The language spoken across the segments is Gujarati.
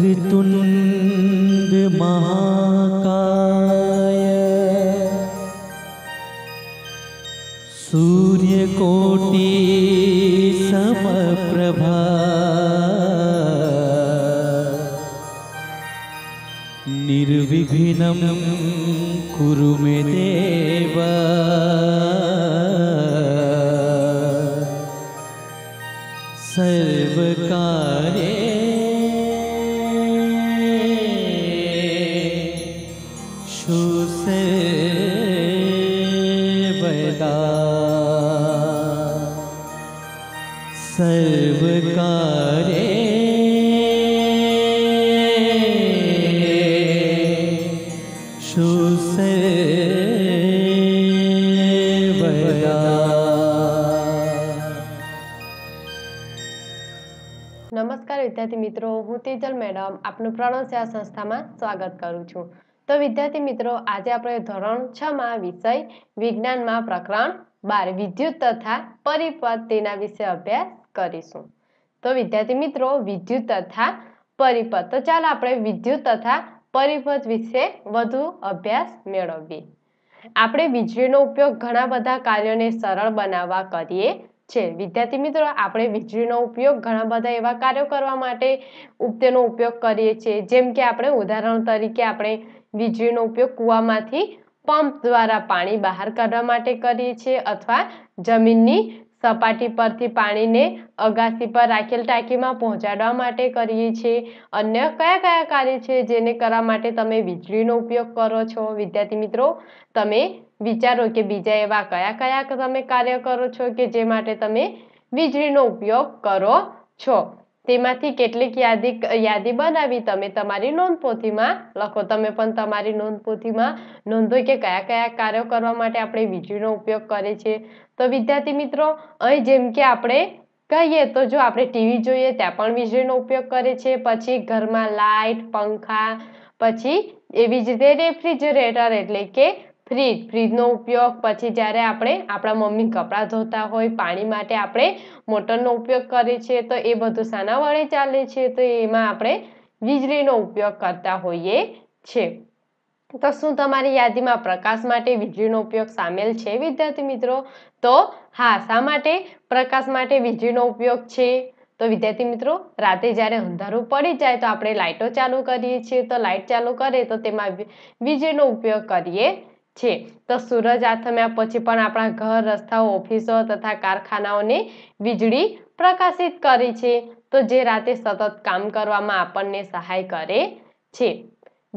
ऋतु महाकाय सूर्यकोटि समप्रभा कुरु मे સર્વ કરે નમસ્કાર વિદ્યાર્થી મિત્રો હું તેજલ મેડમ આપનું પ્રણવસ્યા સંસ્થામાં સ્વાગત કરું છું તો વિદ્યાર્થી મિત્રો આજે આપણે ધોરણ છ માં વિષય વિજ્ઞાનમાં પ્રકરણ બાર વિદ્યુત તથા પરિપથ તેના વિશે અભ્યાસ કરીશું તો વિદ્યાર્થી મિત્રો વિદ્યુત તથા પરિપથ તો ચાલો આપણે વિદ્યુત તથા પરિપથ વિશે વધુ અભ્યાસ મેળવીએ આપણે વીજળીનો ઉપયોગ ઘણા બધા કાર્યોને સરળ બનાવવા કરીએ છે વિદ્યાર્થી મિત્રો આપણે વીજળીનો ઉપયોગ ઘણા બધા એવા કાર્યો કરવા માટે તેનો ઉપયોગ કરીએ છીએ જેમ કે આપણે ઉદાહરણ તરીકે આપણે વીજળીનો ઉપયોગ કૂવામાંથી પંપ દ્વારા પાણી બહાર કાઢવા માટે કરીએ છીએ અથવા જમીનની સપાટી પરથી પાણીને અગાસી પર રાખેલ ટાંકીમાં પહોંચાડવા માટે કરીએ છીએ અન્ય કયા કયા કાર્ય છે જેને કરવા માટે તમે વીજળીનો ઉપયોગ કરો છો વિદ્યાર્થી મિત્રો તમે વિચારો કે બીજા એવા કયા કયા તમે કાર્ય કરો છો કે જે માટે તમે વીજળીનો ઉપયોગ કરો છો તેમાંથી કેટલીક યાદી યાદી બનાવી તમે તમારી નોંધપોથીમાં લખો તમે પણ તમારી નોંધપોથીમાં નોંધો કે કયા કયા કાર્યો કરવા માટે આપણે વીજળીનો ઉપયોગ કરે છે તો વિદ્યાર્થી મિત્રો અહીં જેમ કે આપણે કહીએ તો જો આપણે ટીવી જોઈએ ત્યાં પણ વીજળીનો ઉપયોગ કરે છે પછી ઘરમાં લાઇટ પંખા પછી એવી જ રીતે રેફ્રિજરેટર એટલે કે ફ્રીજ ફ્રીજનો ઉપયોગ પછી જ્યારે આપણે આપણા મમ્મી કપડાં ધોતા હોય પાણી માટે આપણે મોટરનો ઉપયોગ કરીએ છીએ તો એ બધું શાના વડે ચાલે છે તો એમાં આપણે વીજળીનો ઉપયોગ કરતા હોઈએ છીએ તો શું તમારી યાદીમાં પ્રકાશ માટે વીજળીનો ઉપયોગ સામેલ છે વિદ્યાર્થી મિત્રો તો હા શા માટે પ્રકાશ માટે વીજળીનો ઉપયોગ છે તો વિદ્યાર્થી મિત્રો રાતે જ્યારે અંધારું પડી જાય તો આપણે લાઇટો ચાલુ કરીએ છીએ તો લાઇટ ચાલુ કરે તો તેમાં વીજળીનો ઉપયોગ કરીએ છે તો સૂરજ આથમ્યા પછી પણ આપણા ઘર રસ્તાઓ ઓફિસો તથા કારખાનાઓને વીજળી પ્રકાશિત કરી છે તો જે રાતે સતત કામ કરવામાં આપણને સહાય કરે છે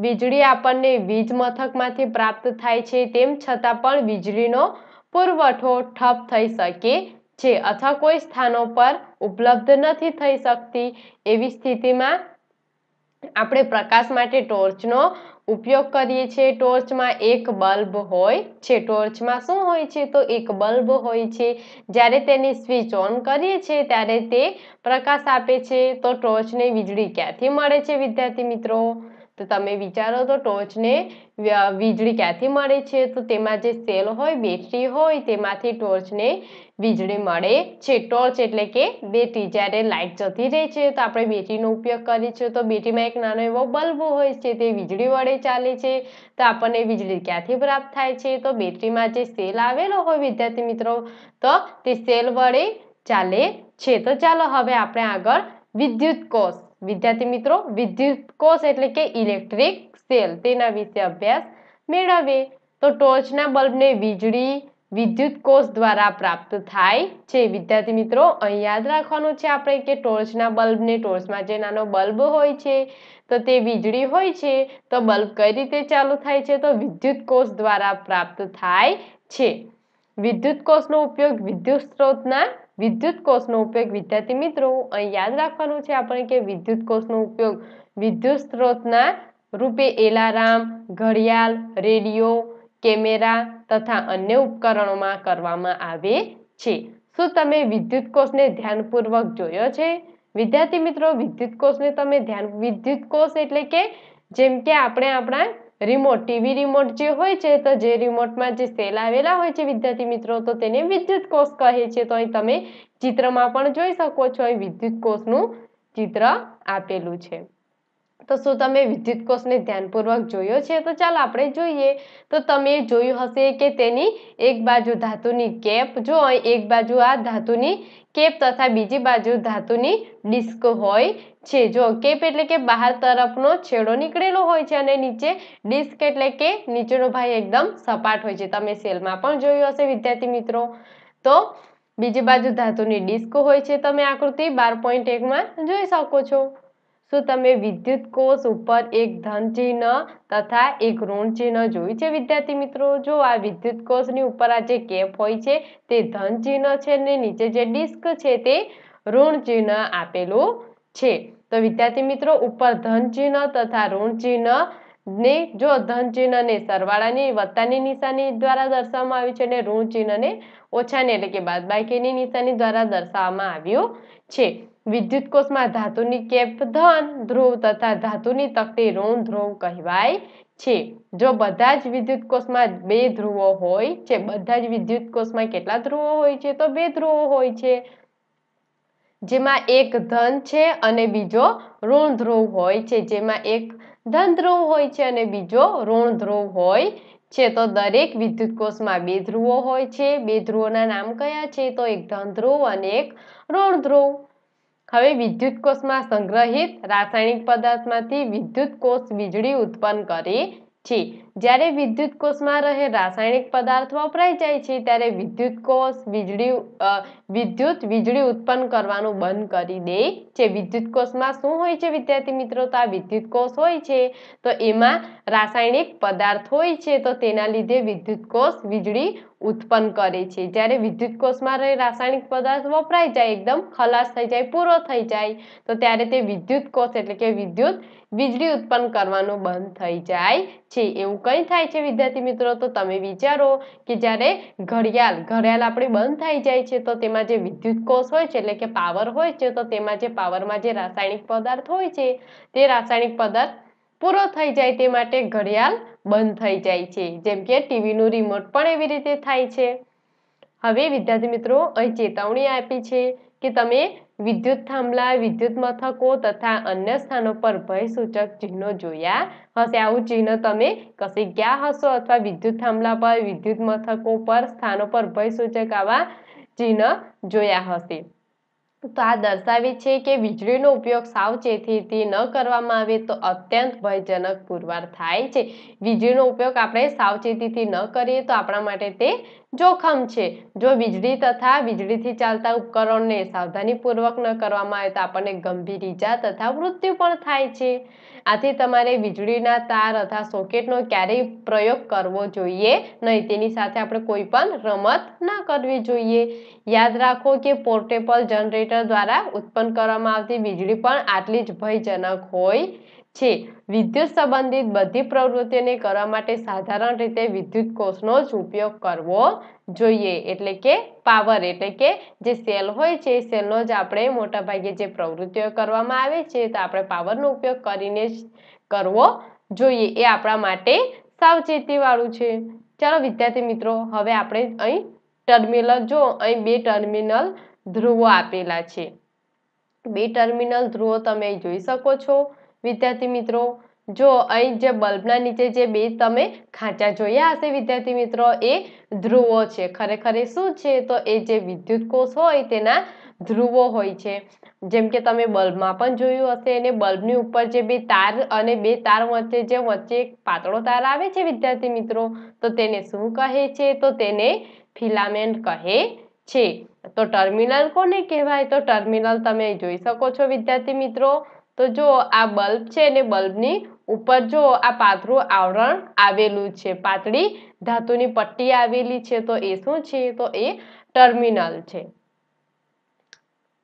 વીજળી આપણને વીજ મથકમાંથી પ્રાપ્ત થાય છે તેમ છતાં પણ વીજળીનો પુરવઠો ઠપ થઈ શકે છે અથવા કોઈ સ્થાનો પર ઉપલબ્ધ નથી થઈ શકતી એવી સ્થિતિમાં આપણે પ્રકાશ માટે ટોર્ચનો ઉપયોગ કરીએ છીએ ટોર્ચમાં એક બલ્બ હોય છે ટોર્ચમાં શું હોય છે તો એક બલ્બ હોય છે જ્યારે તેની સ્વિચ ઓન કરીએ છીએ ત્યારે તે પ્રકાશ આપે છે તો ટોર્ચને વીજળી ક્યાંથી મળે છે વિદ્યાર્થી મિત્રો તો તમે વિચારો તો ટોર્ચને વીજળી ક્યાંથી મળે છે તો તેમાં જે સેલ હોય બેટરી હોય તેમાંથી ટોર્ચને વીજળી મળે છે ટોર્ચ એટલે કે બેટી જ્યારે લાઇટ જતી રહે છે તો આપણે બેટરીનો ઉપયોગ કરીશું તો બેટીમાં એક નાનો એવો બલ્બ હોય છે તે વીજળી વડે ચાલે છે તો આપણને વીજળી ક્યાંથી પ્રાપ્ત થાય છે તો બેટરીમાં જે સેલ આવેલો હોય વિદ્યાર્થી મિત્રો તો તે સેલ વડે ચાલે છે તો ચાલો હવે આપણે આગળ વિદ્યુત કોષ વિદ્યાર્થી મિત્રો વિદ્યુત કોષ એટલે કે ઇલેક્ટ્રિક સેલ તેના વિશે અભ્યાસ મેળવે તો ટોર્ચના બલ્બને વીજળી વિદ્યુત કોષ દ્વારા પ્રાપ્ત થાય છે વિદ્યાર્થી મિત્રો અહીં યાદ રાખવાનું છે આપણે કે ટોર્ચના બલ્બને ટોર્ચમાં જે નાનો બલ્બ હોય છે તો તે વીજળી હોય છે તો બલ્બ કઈ રીતે ચાલુ થાય છે તો વિદ્યુત કોષ દ્વારા પ્રાપ્ત થાય છે વિદ્યુત કોષનો ઉપયોગ વિદ્યુત સ્ત્રોતના વિદ્યુત કોષનો ઉપયોગ વિદ્યાર્થી મિત્રો અહીં યાદ રાખવાનું છે આપણે કે વિદ્યુત કોષનો ઉપયોગ વિદ્યુત સ્ત્રોતના રૂપે એલારામ ઘડિયાળ રેડિયો કેમેરા તથા અન્ય ઉપકરણોમાં કરવામાં આવે છે શું તમે વિદ્યુત કોષને ધ્યાનપૂર્વક જોયો છે વિદ્યાર્થી મિત્રો વિદ્યુત કોષને તમે ધ્યાન વિદ્યુત કોષ એટલે કે જેમ કે આપણે આપણા રિમોટ ટીવી રિમોટ જે હોય છે તો જે રિમોટમાં જે સેલ આવેલા હોય છે વિદ્યાર્થી મિત્રો તો તેને વિદ્યુત કોષ કહે છે તો અહીં તમે ચિત્રમાં પણ જોઈ શકો છો અહીં વિદ્યુત કોષનું ચિત્ર આપેલું છે તો શું તમે વિદ્યુત કોષને ધ્યાનપૂર્વક જોયો છે તો ચાલો આપણે જોઈએ તો તમે જોયું હશે કે તેની એક બાજુ ધાતુની કેપ જો એક બાજુ આ ધાતુની કેપ તથા બીજી બાજુ ધાતુની ડિસ્ક હોય છે જો કેપ એટલે કે બહાર તરફનો છેડો નીકળેલો હોય છે અને નીચે ડિસ્ક એટલે કે નીચેનો ભાઈ એકદમ સપાટ હોય છે તમે સેલમાં પણ જોયું હશે વિદ્યાર્થી મિત્રો તો બીજી બાજુ ધાતુની ડિસ્ક હોય છે તમે આકૃતિ બાર પોઈન્ટ એકમાં જોઈ શકો છો શું તમે વિદ્યુત કોષ ઉપર એક ધન ચિહ્ન તથા એક ઋણ ચિહ્ન જોયું છે વિદ્યાર્થી મિત્રો જો આ વિદ્યુત કોષની ઉપર આ જે કેપ હોય છે તે ધન ચિહ્ન છે ને નીચે જે ડિસ્ક છે તે ઋણ ચિહ્ન આપેલું છે તો વિદ્યાર્થી મિત્રો ઉપર ધન ચિહ્ન તથા ઋણ ચિહ્ન ને જો ધન ચિહ્નને સરવાળાની વત્તાની નિશાની દ્વારા દર્શાવવામાં આવ્યું છે અને ઋણ ચિહ્નને ઓછાને એટલે કે બાદબાકીની નિશાની દ્વારા દર્શાવવામાં આવ્યું છે વિદ્યુત કોષમાં ધાતુની કેપ ધન ધ્રુવ તથા ધાતુની તકતી ઋણ ધ્રુવ કહેવાય છે જો બધા જ વિદ્યુત કોષમાં બે ધ્રુવો હોય છે બધા જ વિદ્યુત કોષમાં કેટલા ધ્રુવો હોય છે તો બે ધ્રુવો હોય છે જેમાં એક ધન છે અને બીજો ઋણ ધ્રુવ હોય છે જેમાં એક ધન ધ્રુવ હોય છે અને બીજો ઋણ ધ્રુવ હોય છે તો દરેક વિદ્યુત કોષમાં બે ધ્રુવો હોય છે બે ધ્રુવોના નામ કયા છે તો એક ધન ધ્રુવ અને એક ઋણ ધ્રુવ હવે વિદ્યુત કોષમાં સંગ્રહિત રાસાયણિક પદાર્થમાંથી વિદ્યુત કોષ વીજળી ઉત્પન્ન કરે છે જ્યારે વિદ્યુત કોષમાં રહે રાસાયણિક પદાર્થ વપરાઈ જાય છે ત્યારે વિદ્યુત કોષ વીજળી વિદ્યુત વીજળી ઉત્પન્ન કરવાનું બંધ કરી દે છે વિદ્યુત કોષમાં શું હોય છે વિદ્યાર્થી મિત્રો તો આ વિદ્યુત કોષ હોય છે તો એમાં રાસાયણિક પદાર્થ હોય છે તો તેના લીધે વિદ્યુત કોષ વીજળી ઉત્પન્ન કરે છે જ્યારે વિદ્યુત કોષમાં રહે રાસાયણિક પદાર્થ વપરાઈ જાય એકદમ ખલાસ થઈ જાય પૂરો થઈ જાય તો ત્યારે તે વિદ્યુત કોષ એટલે કે વિદ્યુત વીજળી ઉત્પન્ન કરવાનું બંધ થઈ જાય છે એવું કંઈ થાય છે વિદ્યાર્થી મિત્રો તો તમે વિચારો કે જ્યારે ઘડિયાળ ઘડિયાળ આપણી બંધ થઈ જાય છે તો તેમાં જે વિદ્યુત કોષ હોય છે એટલે કે પાવર હોય છે તો તેમાં જે પાવરમાં જે રાસાયણિક પદાર્થ હોય છે તે રાસાયણિક પદાર્થ પૂરો થઈ જાય તે માટે ઘડિયાળ બંધ થઈ જાય છે જેમ કે ટીવીનું રિમોટ પણ એવી રીતે થાય છે હવે વિદ્યાર્થી મિત્રો અહીં ચેતવણી આપી છે કે તમે વિદ્યુત થાંભલા વિદ્યુત મથકો તથા અન્ય સ્થાનો પર ભયસૂચક ચિહ્નો જોયા હશે આવું ચિહ્ન તમે કશે ગયા હશો અથવા વિદ્યુત થાંભલા પર વિદ્યુત મથકો પર સ્થાનો પર ભયસૂચક આવા ચિહ્ન જોયા હશે તો આ દર્શાવે છે કે વીજળીનો ઉપયોગ સાવચેતીથી ન કરવામાં આવે તો અત્યંત ભયજનક પુરવાર થાય છે વીજળીનો ઉપયોગ આપણે સાવચેતીથી ન કરીએ તો આપણા માટે તે જોખમ છે જો વીજળી તથા વીજળીથી ચાલતા ઉપકરણને સાવધાનીપૂર્વક ન કરવામાં આવે તો આપણને ગંભીર ઈજા તથા મૃત્યુ પણ થાય છે આથી તમારે વીજળીના તાર અથવા સોકેટનો ક્યારેય પ્રયોગ કરવો જોઈએ નહીં તેની સાથે આપણે કોઈ પણ રમત ન કરવી જોઈએ યાદ રાખો કે પોર્ટેબલ જનરેટર દ્વારા ઉત્પન્ન કરવામાં આવતી વીજળી પણ આટલી જ ભયજનક હોય છે વિદ્યુત સંબંધિત બધી પ્રવૃત્તિઓને કરવા માટે સાધારણ રીતે વિદ્યુત કોષનો જ ઉપયોગ કરવો જોઈએ એટલે કે પાવર એટલે કે જે સેલ હોય છે એ સેલનો જ આપણે મોટાભાગે જે પ્રવૃત્તિઓ કરવામાં આવે છે તો આપણે પાવરનો ઉપયોગ કરીને જ કરવો જોઈએ એ આપણા માટે સાવચેતીવાળું છે ચાલો વિદ્યાર્થી મિત્રો હવે આપણે અહીં ટર્મિનલ જો અહીં બે ટર્મિનલ ધ્રુવો આપેલા છે બે ટર્મિનલ ધ્રુવો તમે જોઈ શકો છો વિદ્યાર્થી મિત્રો જો અહીં જે બલ્બના નીચે જે બે તમે ખાંચા જોયા હશે વિદ્યાર્થી મિત્રો એ ધ્રુવો છે ખરેખર શું છે તો એ જે વિદ્યુત કોષ હોય તેના ધ્રુવો હોય છે જેમ કે તમે બલ્બમાં પણ જોયું હશે અને બલ્બની ઉપર જે બે તાર અને બે તાર વચ્ચે જે વચ્ચે એક પાતળો તાર આવે છે વિદ્યાર્થી મિત્રો તો તેને શું કહે છે તો તેને ફિલામેન્ટ કહે છે તો ટર્મિનલ કોને કહેવાય તો ટર્મિનલ તમે જોઈ શકો છો વિદ્યાર્થી મિત્રો તો જો આ બલ્બ છે ને બલ્બની ઉપર જો આ પાતળું આવરણ આવેલું છે પાતળી ધાતુની પટ્ટી આવેલી છે તો એ શું છે તો એ ટર્મિનલ છે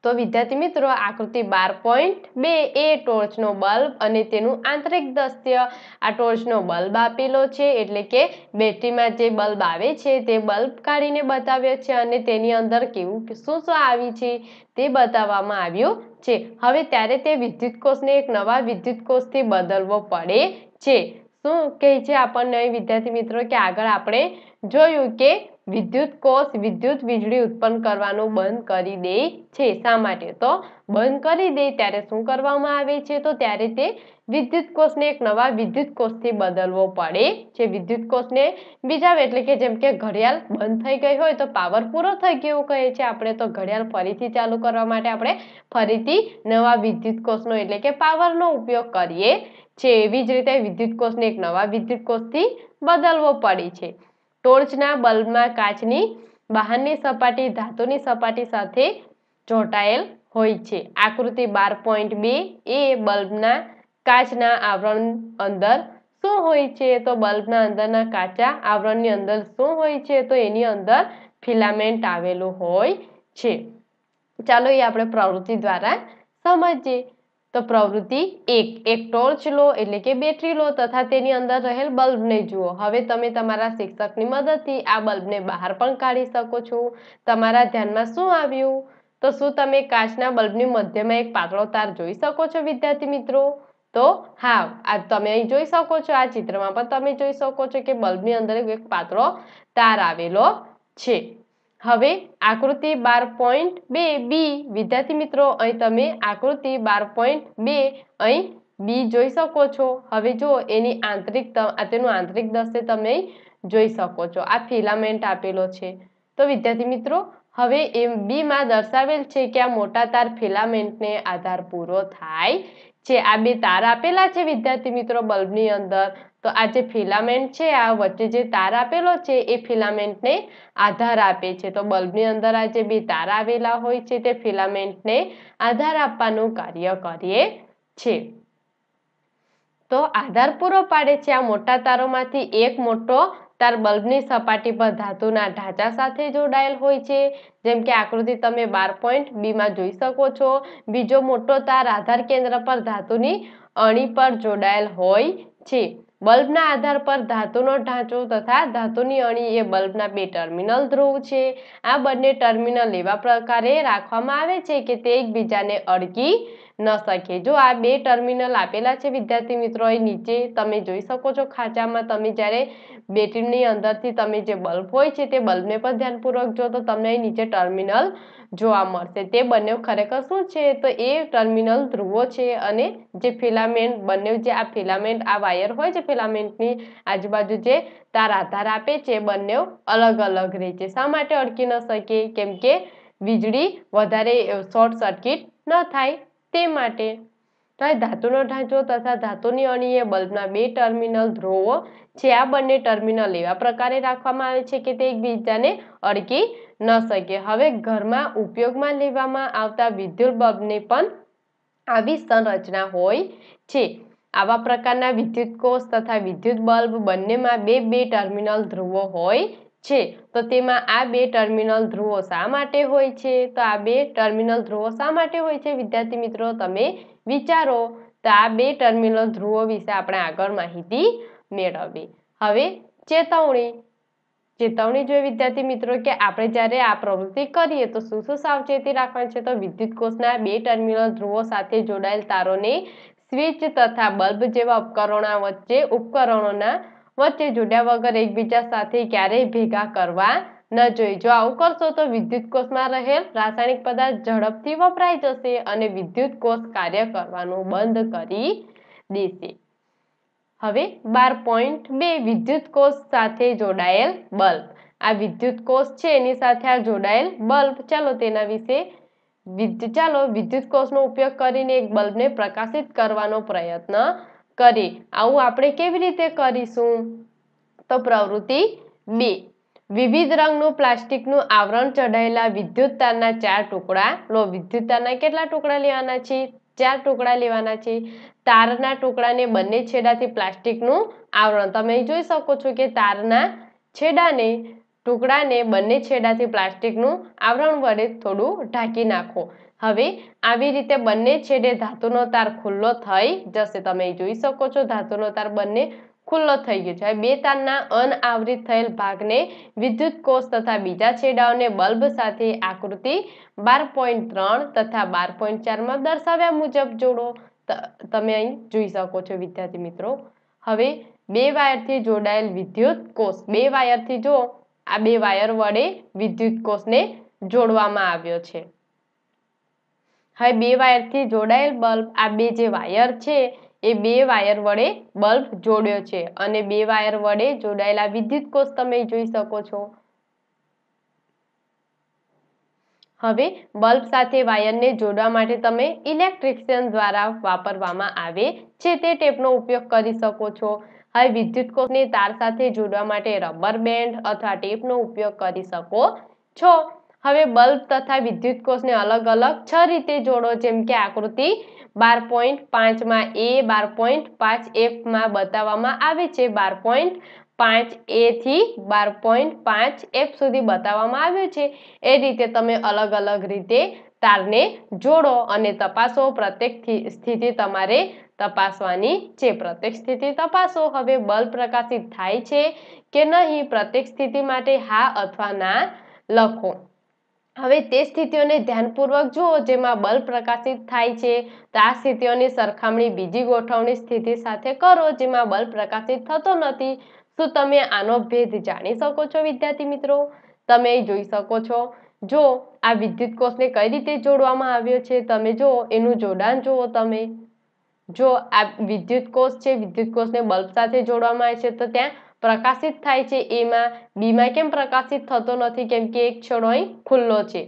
તો વિદ્યાર્થી મિત્રો આકૃતિ બાર પોઈન્ટ બે એ ટોર્ચનો બલ્બ અને તેનું આંતરિક દસ્ય આ ટોર્ચનો બલ્બ આપેલો છે એટલે કે બેટરીમાં જે બલ્બ આવે છે તે બલ્બ કાઢીને બતાવ્યો છે અને તેની અંદર કેવું શું શું આવી છે તે બતાવવામાં આવ્યું છે હવે ત્યારે તે વિદ્યુત કોષને એક નવા વિદ્યુત કોષથી બદલવો પડે છે શું કહે છે આપણને વિદ્યાર્થી મિત્રો કે આગળ આપણે જોયું કે વિદ્યુત કોષ વિદ્યુત વીજળી ઉત્પન્ન કરવાનું બંધ કરી દે છે શા માટે તો બંધ કરી દે ત્યારે શું કરવામાં આવે છે તો ત્યારે તે વિદ્યુત કોષને એક નવા વિદ્યુત કોષથી બદલવો પડે છે વિદ્યુત કોષને બીજા એટલે કે જેમ કે ઘડિયાળ બંધ થઈ ગઈ હોય તો પાવર પૂરો થઈ ગયો કહે છે આપણે તો ઘડિયાળ ફરીથી ચાલુ કરવા માટે આપણે ફરીથી નવા વિદ્યુત કોષનો એટલે કે પાવરનો ઉપયોગ કરીએ છે એવી જ રીતે વિદ્યુત કોષને એક નવા વિદ્યુત કોષથી બદલવો પડે છે ટોર્ચના બલ્બમાં કાચની બહારની સપાટી ધાતુની સપાટી સાથે જોડાયેલ હોય છે આકૃતિ બાર પોઈન્ટ બે એ બલ્બના કાચના આવરણ અંદર શું હોય છે તો બલ્બના અંદરના કાચા આવરણની અંદર શું હોય છે તો એની અંદર ફિલામેન્ટ આવેલું હોય છે ચાલો એ આપણે પ્રવૃત્તિ દ્વારા સમજીએ તો પ્રવૃત્તિ એક એક ટોર્ચ લો એટલે કે બેટરી લો તથા તેની અંદર રહેલ બલ્બને જુઓ હવે તમે તમારા શિક્ષકની મદદથી આ બલ્બને બહાર પણ કાઢી શકો છો તમારા ધ્યાનમાં શું આવ્યું તો શું તમે કાચના બલ્બની મધ્યમાં એક પાતળો તાર જોઈ શકો છો વિદ્યાર્થી મિત્રો તો હા આ તમે અહીં જોઈ શકો છો આ ચિત્રમાં પણ તમે જોઈ શકો છો કે બલ્બની અંદર એક પાતળો તાર આવેલો છે હવે આકૃતિ બાર પોઈન્ટ બે બી વિદ્યાર્થી મિત્રો અહીં તમે આકૃતિ બાર પોઈન્ટ બે અહીં બી જોઈ શકો છો હવે જો એની આંતરિક તેનું આંતરિક દસ્ય તમે જોઈ શકો છો આ ફિલામેન્ટ આપેલો છે તો વિદ્યાર્થી મિત્રો હવે એમ બીમાં દર્શાવેલ છે કે આ મોટા તાર ફિલામેન્ટને આધાર પૂરો થાય છે આ બે તાર આપેલા છે વિદ્યાર્થી મિત્રો બલ્બની અંદર તો આ જે ફિલામેન્ટ છે આ વચ્ચે જે તાર આપેલો છે એ ફિલામેન્ટને આધાર આપે છે તો બલ્બની અંદર આ જે બે તાર આવેલા હોય છે તે ફિલામેન્ટને આધાર આપવાનું કાર્ય કરીએ છે તો આધાર પૂરો પાડે છે આ મોટા તારોમાંથી એક મોટો તાર બલ્બની સપાટી પર ધાતુના ઢાંચા સાથે જોડાયેલ હોય છે જેમ કે આકૃતિ તમે બાર પોઈન્ટ બીમાં જોઈ શકો છો બીજો મોટો તાર આધાર કેન્દ્ર પર ધાતુની અણી પર જોડાયેલ હોય છે બલ્બના આધાર પર ધાતુનો ઢાંચો તથા ધાતુની અણી એ બલ્બના બે ટર્મિનલ ધ્રુવ છે આ બંને ટર્મિનલ એવા પ્રકારે રાખવામાં આવે છે કે તે એકબીજાને અડકી ન શકે જો આ બે ટર્મિનલ આપેલા છે વિદ્યાર્થી મિત્રો એ નીચે તમે જોઈ શકો છો ખાંચામાં તમે જ્યારે બેટરીની અંદરથી તમે જે બલ્બ હોય છે તે બલ્બને પણ ધ્યાનપૂર્વક જો તો તમને નીચે ટર્મિનલ જોવા મળશે તે બંને ખરેખર શું છે તો એ ટર્મિનલ ધ્રુવો છે અને જે ફિલામેન્ટ બંને જે આ ફિલામેન્ટ આ વાયર હોય છે ફિલામેન્ટની આજુબાજુ જે તાર આધાર આપે છે બંને અલગ અલગ રહે છે શા માટે અડકી ન શકે કેમ કે વીજળી વધારે શોર્ટ સર્કિટ ન થાય તે માટે ધાતુનો ઢાંચો તથા ધાતુની અણીએ બલ્બના બે ટર્મિનલ ધ્રુવો જે આ બંને ટર્મિનલ એવા પ્રકારે રાખવામાં આવે છે કે તે એકબીજાને અડકી ન શકે હવે ઘરમાં ઉપયોગમાં લેવામાં આવતા વિદ્યુત બલ્બને પણ આવી સંરચના હોય છે આવા પ્રકારના વિદ્યુત કોષ તથા વિદ્યુત બલ્બ બંનેમાં બે બે ટર્મિનલ ધ્રુવો હોય છે તો તેમાં આ બે ટર્મિનલ ધ્રુવો શા માટે હોય છે તો આ બે ટર્મિનલ ધ્રુવો શા માટે હોય છે વિદ્યાર્થી મિત્રો તમે વિચારો તો આ બે ટર્મિનલ ધ્રુવો વિશે આપણે આગળ માહિતી મેળવી હવે ચેતવણી ચેતવણી જોઈએ વિદ્યાર્થી મિત્રો કે આપણે જ્યારે આ પ્રવૃત્તિ કરીએ તો શું શું સાવચેતી રાખવાની છે તો વિદ્યુત કોષના બે ટર્મિનલ ધ્રુવો સાથે જોડાયેલ તારોને સ્વિચ તથા બલ્બ જેવા ઉપકરણો વચ્ચે ઉપકરણોના વચ્ચે જોડ્યા વગર એકબીજા સાથે ક્યારેય ભેગા કરવા ન જોઈએ જો આવું કરશો તો વિદ્યુત કોષમાં રહેલ રાસાયણિક પદાર્થ ઝડપથી વપરાઈ જશે અને વિદ્યુત કોષ કાર્ય કરવાનું બંધ કરી દેશે હવે બાર પોઈન્ટ બે વિદ્યુત કોષ સાથે જોડાયેલ બલ્બ આ વિદ્યુત કોષ છે એની સાથે આ જોડાયેલ બલ્બ ચાલો તેના વિશે ચાલો વિદ્યુત કોષનો ઉપયોગ કરીને એક બલ્બને પ્રકાશિત કરવાનો પ્રયત્ન કરી આવું આપણે કેવી રીતે કરીશું તો પ્રવૃત્તિ બે વિવિધ રંગનું પ્લાસ્ટિકનું આવરણ ચઢાયેલા વિદ્યુત તારના ચાર ટુકડા લો વિદ્યુત તારના કેટલા ટુકડા લેવાના છે ચાર ટુકડા લેવાના છે તારના ટુકડાને બંને છેડાથી પ્લાસ્ટિકનું આવરણ તમે જોઈ શકો છો કે તારના છેડાને ટુકડાને બંને છેડાથી પ્લાસ્ટિકનું આવરણ વડે થોડું ઢાંકી નાખો હવે આવી રીતે બંને છેડે ધાતુનો તાર ખુલ્લો થઈ જશે તમે જોઈ શકો છો ધાતુનો તાર બંને ખુલ્લો થઈ ગયો છે બે તારના અનઆવૃત થયેલ ભાગને વિદ્યુત કોષ તથા બીજા છેડાઓને બલ્બ સાથે આકૃતિ બાર પોઈન્ટ ત્રણ તથા બાર ચારમાં દર્શાવ્યા મુજબ જોડો તમે અહીં જોઈ શકો છો વિદ્યાર્થી મિત્રો હવે બે વાયરથી જોડાયેલ વિદ્યુત કોષ બે વાયરથી જો આ બે વાયર વડે વિદ્યુત કોષને જોડવામાં આવ્યો છે હવે બે વાયરથી જોડાયેલ બલ્બ આ બે જે વાયર છે એ બે વાયર વડે બલ્બ જોડ્યો છે અને બે વાયર વડે જોડાયેલા વિદ્યુત કોષ તમે જોઈ શકો છો હવે બલ્બ સાથે વાયરને જોડવા માટે તમે ઇલેક્ટ્રિશિયન દ્વારા વાપરવામાં આવે છે તે ટેપનો ઉપયોગ કરી શકો છો હવે વિદ્યુત કોષને તાર સાથે જોડવા માટે રબર બેન્ડ અથવા ટેપનો ઉપયોગ કરી શકો છો હવે બલ્બ તથા વિદ્યુત કોષને અલગ અલગ છ રીતે જોડો જેમ કે આકૃતિ બાર પોઈન્ટ પાંચમાં એ બાર પોઈન્ટ પાંચ એફમાં બતાવવામાં આવે છે બાર પોઈન્ટ પાંચ એથી બાર પોઈન્ટ પાંચ એફ સુધી બતાવવામાં આવ્યો છે એ રીતે તમે અલગ અલગ રીતે તારને જોડો અને તપાસો પ્રત્યેક સ્થિતિ તમારે તપાસવાની છે પ્રત્યેક સ્થિતિ તપાસો હવે બલ્બ પ્રકાશિત થાય છે કે નહીં પ્રત્યેક સ્થિતિ માટે હા અથવા ના લખો હવે તે સ્થિતિઓને ધ્યાનપૂર્વક જુઓ જેમાં બલ્બ પ્રકાશિત થાય છે તો આ સ્થિતિઓની સરખામણી બીજી ગોઠવણી સ્થિતિ સાથે કરો જેમાં બલ્બ પ્રકાશિત થતો નથી શું તમે આનો ભેદ જાણી શકો છો વિદ્યાર્થી મિત્રો તમે જોઈ શકો છો જો આ વિદ્યુત કોષને કઈ રીતે જોડવામાં આવ્યો છે તમે જો એનું જોડાણ જુઓ તમે જો આ વિદ્યુત કોષ છે વિદ્યુત કોષને બલ્બ સાથે જોડવામાં આવે છે તો ત્યાં પ્રકાશિત થાય છે એમાં બીમાં કેમ પ્રકાશિત થતો નથી કેમ કે એક છેડો અહીં ખુલ્લો છે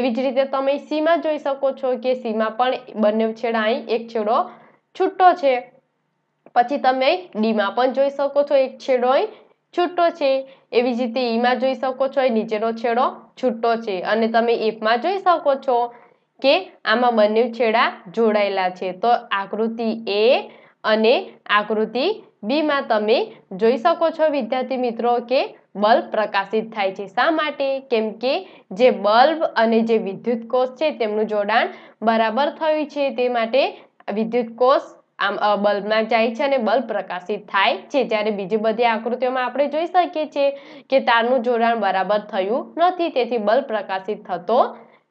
એવી જ રીતે તમે સીમાં જોઈ શકો છો કે સીમાં પણ બંને છેડા અહીં એક છેડો છૂટો છે પછી તમે ડીમાં પણ જોઈ શકો છો એક છેડો અહીં છૂટો છે એવી જ રીતે ઈમાં જોઈ શકો છો એ નીચેનો છેડો છૂટો છે અને તમે એફમાં જોઈ શકો છો કે આમાં બંને છેડા જોડાયેલા છે તો આકૃતિ એ અને આકૃતિ બીમાં તમે જોઈ શકો છો વિદ્યાર્થી મિત્રો કે બલ્બ પ્રકાશિત થાય છે શા માટે કેમ કે જે બલ્બ અને જે વિદ્યુત કોષ છે તેમનું જોડાણ બરાબર થયું છે તે માટે વિદ્યુત કોષ આમ બલ્બમાં જાય છે અને બલ્બ પ્રકાશિત થાય છે જ્યારે બીજી બધી આકૃતિઓમાં આપણે જોઈ શકીએ છીએ કે તારનું જોડાણ બરાબર થયું નથી તેથી બલ્બ પ્રકાશિત થતો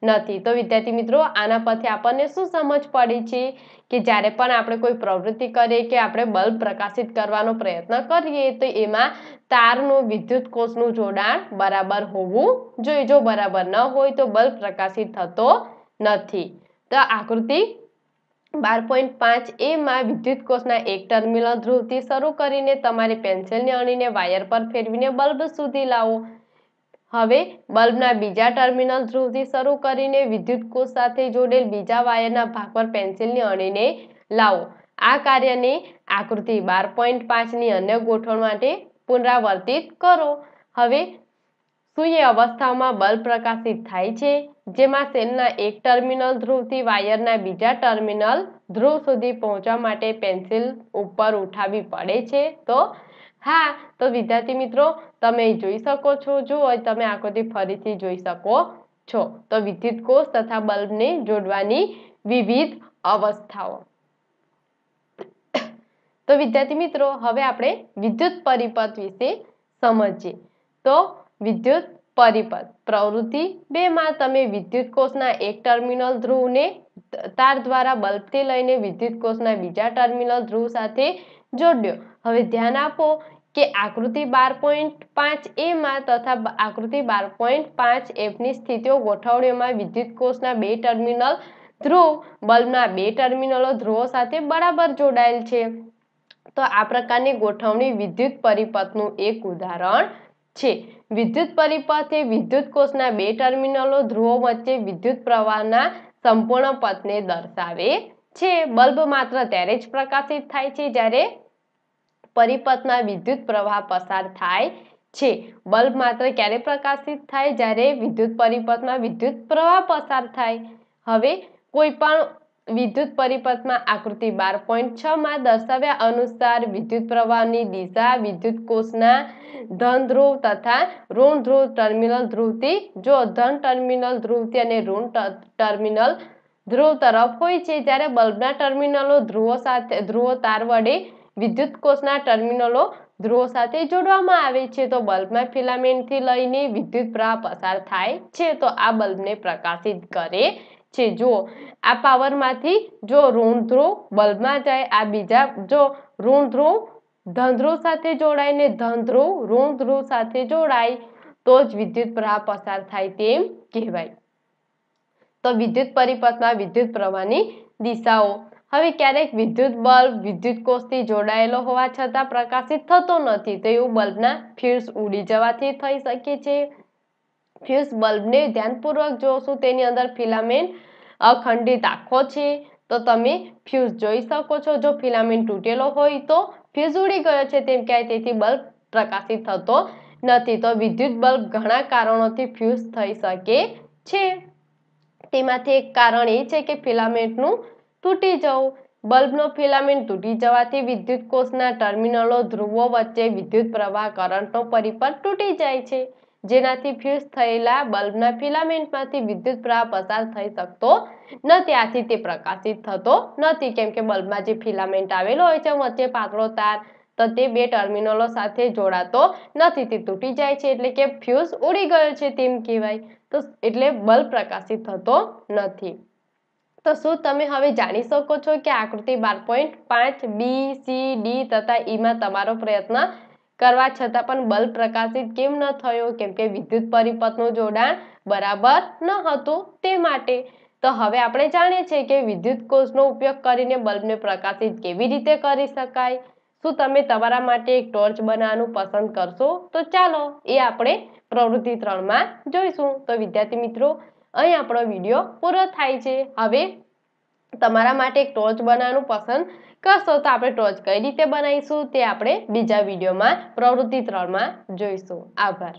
નથી તો વિદ્યાર્થી મિત્રો આના પરથી આપણને શું સમજ પડી છે કે જ્યારે પણ આપણે કોઈ પ્રવૃત્તિ કરીએ કે આપણે બલ્બ પ્રકાશિત કરવાનો પ્રયત્ન કરીએ તો એમાં તારનું વિદ્યુત કોષનું જોડાણ બરાબર હોવું જોઈએ જો બરાબર ન હોય તો બલ્બ પ્રકાશિત થતો નથી તો આકૃતિ બાર પોઈન્ટ પાંચ એમાં વિદ્યુત કોષના એક ટર્મિનલ ધ્રુવથી શરૂ કરીને તમારી પેન્સિલને અણીને વાયર પર ફેરવીને બલ્બ સુધી લાવો હવે બલ્બના બીજા ટર્મિનલ ધ્રુવથી શરૂ કરીને વિદ્યુત કોષ સાથે જોડેલ બીજા વાયરના ભાગ પર પેન્સિલને અણીને લાવો આ કાર્યને આકૃતિ બાર પોઈન્ટ પાંચની અન્ય ગોઠવણ માટે પુનરાવર્તિત કરો હવે સૂર્ય અવસ્થામાં બલ્બ પ્રકાશિત થાય છે જેમાં સેલના એક ટર્મિનલ ધ્રુવથી વાયરના બીજા ટર્મિનલ ધ્રુવ સુધી પહોંચવા માટે પેન્સિલ ઉપર ઉઠાવવી પડે છે તો હા તો વિદ્યાર્થી મિત્રો તમે જોઈ શકો છો જો તમે આકૃતિ ફરીથી જોઈ શકો છો તો વિદ્યુત કોષ તથા બલ્બને જોડવાની વિવિધ અવસ્થાઓ તો વિદ્યાર્થી મિત્રો હવે આપણે વિદ્યુત પરિપથ વિશે સમજીએ તો વિદ્યુત પરિપથ પ્રવૃત્તિ બેમાં તમે વિદ્યુત કોષના એક ટર્મિનલ ધ્રુવને તાર દ્વારા બલ્બથી લઈને વિદ્યુત કોષના બીજા ટર્મિનલ ધ્રુવ સાથે જોડ્યો હવે ધ્યાન આપો કે આકૃતિ બાર પોઈન્ટ પાંચ એમાં તથા આકૃતિ બાર પોઈન્ટ પાંચ એફની સ્થિતિઓ ગોઠવણીમાં વિદ્યુત કોષના બે ટર્મિનલ ધ્રુવ બલ્બના બે ટર્મિનલો ધ્રુવો સાથે બરાબર જોડાયેલ છે તો આ પ્રકારની ગોઠવણી વિદ્યુત પરિપથનું એક ઉદાહરણ છે વિદ્યુત પરિપથ એ વિદ્યુત કોષના બે ટર્મિનલો ધ્રુવો વચ્ચે વિદ્યુત પ્રવાહના સંપૂર્ણ પથને દર્શાવે છે બલ્બ માત્ર ત્યારે જ પ્રકાશિત થાય છે જ્યારે પરિપથના વિદ્યુત પ્રવાહ પસાર થાય છે બલ્બ માત્ર ક્યારે પ્રકાશિત થાય જ્યારે વિદ્યુત પરિપથમાં વિદ્યુત પ્રવાહ પસાર થાય હવે કોઈ પણ વિદ્યુત પરિપથમાં આકૃતિ બાર પોઈન્ટ છમાં દર્શાવ્યા અનુસાર વિદ્યુત પ્રવાહની દિશા વિદ્યુત કોષના ધન ધ્રુવ તથા ઋણ ધ્રુવ ટર્મિનલ ધ્રુવથી જો ધન ટર્મિનલ ધ્રુવથી અને ઋણ ટર્મિનલ ધ્રુવ તરફ હોય છે જ્યારે બલ્બના ટર્મિનલો ધ્રુવો સાથે ધ્રુવો તાર વડે વિદ્યુત કોષના ટર્મિનલો ધ્રુવો સાથે જોડવામાં આવે છે તો બલ્બમાં ફિલામેન્ટથી લઈને વિદ્યુત પ્રવાહ પસાર થાય છે તો આ બલ્બને પ્રકાશિત કરે છે જો આ પાવરમાંથી જો ઋણ ધ્રુવ બલ્બમાં જાય આ બીજા જો ઋણ ધ્રુવ ધન ધ્રુવ સાથે જોડાય ને ધન ધ્રુવ ઋણ ધ્રુવ સાથે જોડાય તો જ વિદ્યુત પ્રવાહ પસાર થાય તેમ કહેવાય તો વિદ્યુત પરિપથમાં વિદ્યુત પ્રવાહની દિશાઓ હવે ક્યારેક વિદ્યુત બલ્બ વિદ્યુત કોષથી જોડાયેલો હોવા છતાં પ્રકાશિત થતો નથી તો એવું બલ્બના ફ્યુઝ ઉડી જવાથી થઈ શકે છે ફ્યુઝ બલ્બને ધ્યાનપૂર્વક જોશું તેની અંદર ફિલામેન્ટ અખંડિત આખો છે તો તમે ફ્યુઝ જોઈ શકો છો જો ફિલામેન્ટ તૂટેલો હોય તો ફ્યુઝ ઉડી ગયો છે તેમ ક્યાંય તેથી બલ્બ પ્રકાશિત થતો નથી તો વિદ્યુત બલ્બ ઘણા કારણોથી ફ્યુઝ થઈ શકે છે તેમાંથી એક કારણ એ છે કે ફિલામેન્ટનું તૂટી જવું બલ્બનો ફિલામેન્ટ તૂટી જવાથી વિદ્યુત કોષના ટર્મિનલો ધ્રુવો વચ્ચે વિદ્યુત પ્રવાહ કરંટનો પરિપર તૂટી જાય છે જેનાથી ફ્યુઝ થયેલા બલ્બના ફિલામેન્ટમાંથી વિદ્યુત પ્રવાહ પસાર થઈ શકતો નથી આથી તે પ્રકાશિત થતો નથી કેમ કે બલ્બમાં જે ફિલામેન્ટ આવેલો હોય છે વચ્ચે પાતળો તાર તો તે બે ટર્મિનલો સાથે જોડાતો નથી તે તૂટી જાય છે એટલે કે ફ્યુઝ ઉડી ગયો છે તેમ કહેવાય તો એટલે બલ્બ પ્રકાશિત થતો નથી તો શું તમે હવે જાણી શકો છો કે આકૃતિ બાર પોઈન્ટ પાંચ બી સી ડી તથા ઈમાં e તમારો પ્રયત્ન કરવા છતાં પણ બલ્બ પ્રકાશિત કેમ ન થયો કેમ કે વિદ્યુત પરિપથનું જોડાણ બરાબર ન હતું તે માટે તો હવે આપણે જાણીએ છીએ કે વિદ્યુત કોષનો ઉપયોગ કરીને બલ્બને પ્રકાશિત કેવી રીતે કરી શકાય શું તમે તમારા માટે એક ટોર્ચ બનાવવાનું પસંદ કરશો તો ચાલો એ આપણે પ્રવૃત્તિ ત્રણમાં જોઈશું તો વિદ્યાર્થી મિત્રો અહીં આપણો વિડીયો પૂરો થાય છે હવે તમારા માટે એક ટોચ બનાવવાનું પસંદ કરશો તો આપણે ટોચ કઈ રીતે બનાવીશું તે આપણે બીજા વિડીયોમાં પ્રવૃત્તિ ત્રણમાં જોઈશું આભાર